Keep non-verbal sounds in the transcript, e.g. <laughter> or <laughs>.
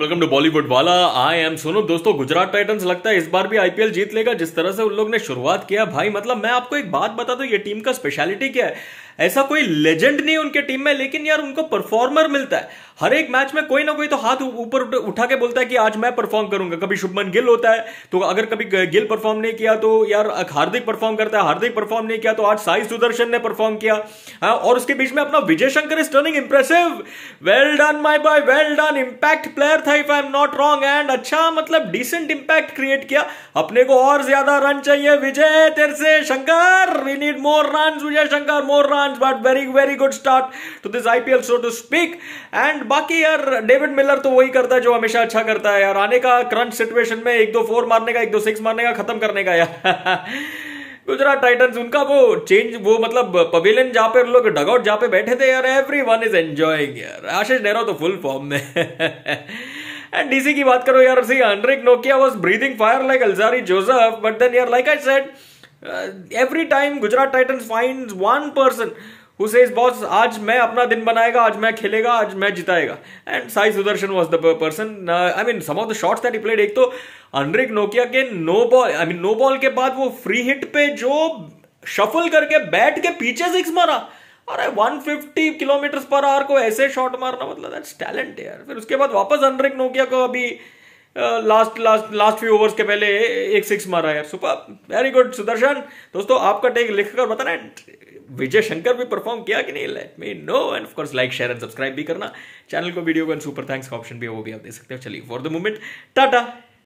Welcome to Bollywood वाला I am Sonu दोस्तों Gujarat Titans लगता है इस बार भी आईपीएल जीत लेगा जिस तरह से उन लोग ने शुरुआत किया भाई मतलब मैं आपको एक बात बता दूं ये टीम का स्पेशलिटी क्या है ऐसा कोई लेजेंड नहीं उनके टीम में लेकिन यार उनको परफॉर्मर मिलता है हर एक मैच में कोई ना कोई तो हाथ ऊपर उठा के बोलता है कि आज मैं परफॉर्म करूंगा कभी शुभमन गिल होता है तो अगर कभी गिल परफॉर्म नहीं किया तो यार हार्दिक परफॉर्म करता है हार्दिक परफॉर्म नहीं किया तो आज साई सुदर्शन ने परफॉर्म किया हाँ, और उसके बीच में अपना Vijay Shankar is turning impressive well done my boy well done impact player था if I am not wrong and अच्छा मतलब डिसेंट इंपैक्ट क्रिएट किया अपने को और ज्यादा रन चाहिए विजय तेरे से Shankar we need more run Vijay Shankar more run runs, but very, very good start to this IPL, so to speak. And बाकी यार डेविड मिलर तो वही करता है जो हमेशा अच्छा करता है यार आने का क्रंच सिचुएशन में एक दो फोर मारने का एक दो सिक्स मारने का खत्म करने का यार <laughs> गुजरात टाइटंस उनका वो चेंज वो मतलब पवेलियन जहाँ पे लोग डगआउट जहाँ पे बैठे थे यार एवरी वन इज एंजॉइंग यार आशीष नेहरा तो फुल फॉर्म में एंड <laughs> डीसी की बात करो यार सी अंड्रिक नोकिया was breathing fire like Alzarri Joseph but then यार like I said every time Gujarat Titans find one person who says boss आज मैं अपना दिन बनाएगा आज मैं खेलेगा आज मैं जिताएगा and Sai Sudharsan was the person I mean some of the shots that played एक तो अनरिक नोकिया के no ball I mean no ball के बाद वो फ्री हिट पे जो शफल करके बैठ के पीछे सिक्स मारा और 150 किलोमीटर पर आवर को ऐसे शॉट मारना मतलब दैट्स टैलेंट यार फिर उसके बाद वापस अनरिक नोकिया को अभी last last last few overs के पहले एक सिक्स मारा यार सुपर वेरी गुड सुदर्शन दोस्तों आपका टेक लिखकर बताना विजय शंकर भी परफॉर्म किया कि नहीं let me know and of course like share and subscribe भी करना चैनल को वीडियो को सुपर थैंक्स का ऑप्शन भी है वो भी आप दे सकते हो चलिए फॉर द मोमेंट टाटा